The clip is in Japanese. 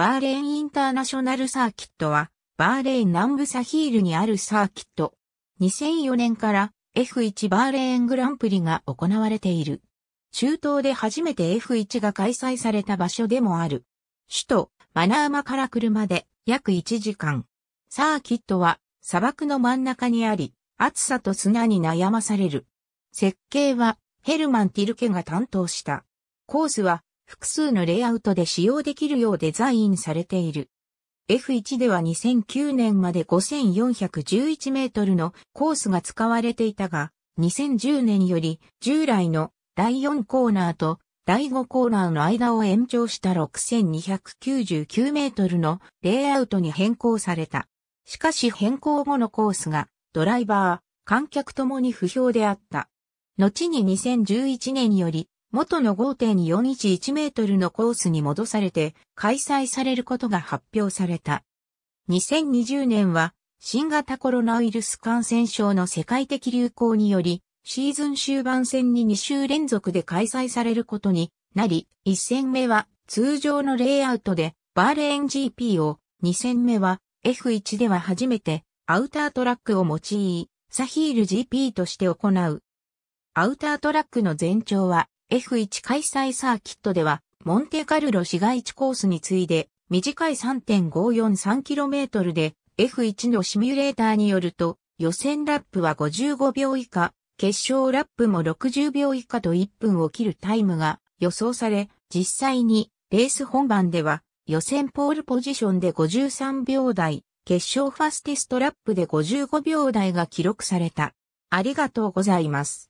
バーレーンインターナショナルサーキットは、バーレーン南部サヒールにあるサーキット。2004年から F1 バーレーングランプリが行われている。中東で初めて F1 が開催された場所でもある。首都マナーマから車で約1時間。サーキットは砂漠の真ん中にあり、暑さと砂に悩まされる。設計はヘルマン・ティルケが担当した。コースは複数のレイアウトで使用できるようデザインされている。F1 では2009年まで5411メートルのコースが使われていたが、2010年より従来の第4コーナーと第5コーナーの間を延長した6299メートルのレイアウトに変更された。しかし変更後のコースがドライバー、観客ともに不評であった。後に2011年より元の5.411メートルのコースに戻されて開催されることが発表された。2020年は新型コロナウイルス感染症の世界的流行によりシーズン終盤戦に2週連続で開催されることになり、1戦目は通常のレイアウトでバーレーン GP を、2戦目は F1 では初めてアウタートラックを用い、サヒール GP として行う。アウタートラックの全長は F1 開催サーキットでは、モンテカルロ市街地コースに次いで、短い 3.543km で、F1 のシミュレーターによると、予選ラップは55秒以下、決勝ラップも60秒以下と1分を切るタイムが予想され、実際にレース本番では予選ポールポジションで53秒台、決勝ファステストラップで55秒台が記録された。ありがとうございます。